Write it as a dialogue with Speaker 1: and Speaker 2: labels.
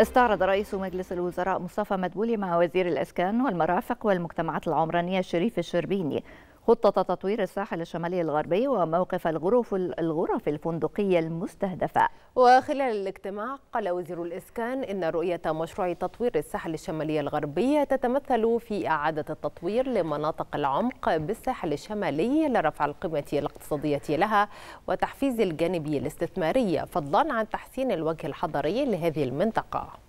Speaker 1: استعرض رئيس مجلس الوزراء مصطفى مدبولي مع وزير الإسكان والمرافق والمجتمعات العمرانية شريف الشربيني خطة تطوير الساحل الشمالي الغربي وموقف الغرف الغرف الفندقية المستهدفة
Speaker 2: وخلال الاجتماع قال وزير الإسكان إن رؤية مشروع تطوير الساحل الشمالي الغربي تتمثل في إعادة التطوير لمناطق العمق بالساحل الشمالي لرفع القيمة الاقتصادية لها وتحفيز الجانب الاستثماري فضلا عن تحسين الوجه الحضري لهذه المنطقة